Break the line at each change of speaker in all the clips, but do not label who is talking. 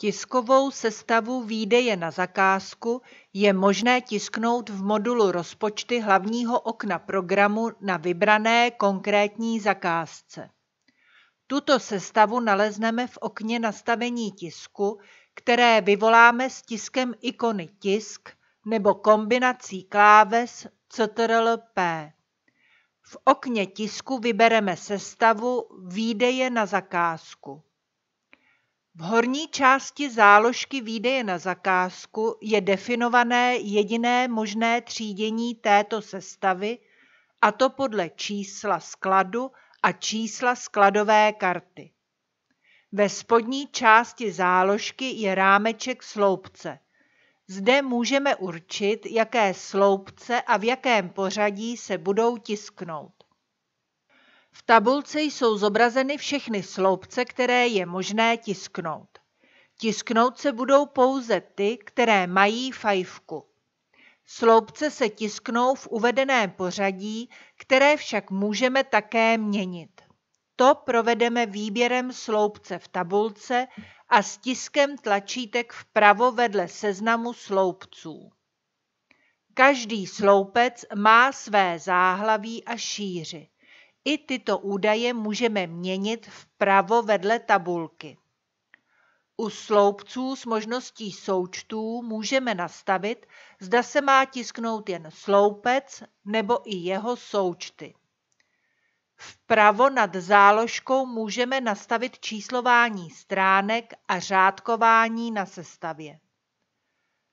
Tiskovou sestavu výdeje na zakázku je možné tisknout v modulu rozpočty hlavního okna programu na vybrané konkrétní zakázce. Tuto sestavu nalezneme v okně nastavení tisku, které vyvoláme s tiskem ikony tisk nebo kombinací kláves CTRL-P. V okně tisku vybereme sestavu výdeje na zakázku. V horní části záložky výdeje na zakázku je definované jediné možné třídění této sestavy, a to podle čísla skladu a čísla skladové karty. Ve spodní části záložky je rámeček sloupce. Zde můžeme určit, jaké sloupce a v jakém pořadí se budou tisknout. V tabulce jsou zobrazeny všechny sloupce, které je možné tisknout. Tisknout se budou pouze ty, které mají fajfku. Sloupce se tisknou v uvedeném pořadí, které však můžeme také měnit. To provedeme výběrem sloupce v tabulce a stiskem tlačítek vpravo vedle seznamu sloupců. Každý sloupec má své záhlaví a šíři. I tyto údaje můžeme měnit vpravo vedle tabulky. U sloupců s možností součtů můžeme nastavit, zda se má tisknout jen sloupec nebo i jeho součty. Vpravo nad záložkou můžeme nastavit číslování stránek a řádkování na sestavě.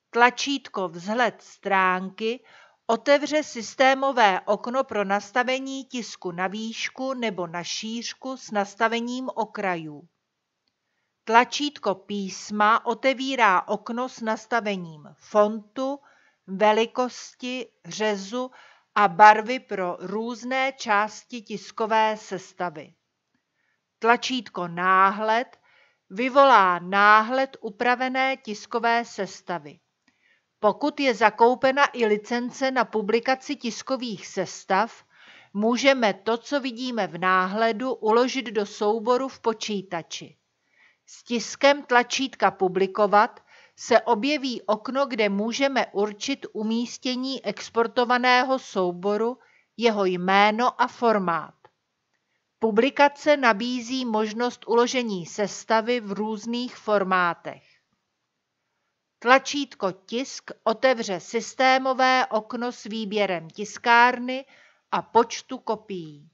Tlačítko Vzhled stránky Otevře systémové okno pro nastavení tisku na výšku nebo na šířku s nastavením okrajů. Tlačítko písma otevírá okno s nastavením fontu, velikosti, řezu a barvy pro různé části tiskové sestavy. Tlačítko náhled vyvolá náhled upravené tiskové sestavy. Pokud je zakoupena i licence na publikaci tiskových sestav, můžeme to, co vidíme v náhledu, uložit do souboru v počítači. S tiskem tlačítka Publikovat se objeví okno, kde můžeme určit umístění exportovaného souboru, jeho jméno a formát. Publikace nabízí možnost uložení sestavy v různých formátech. Tlačítko Tisk otevře systémové okno s výběrem tiskárny a počtu kopií.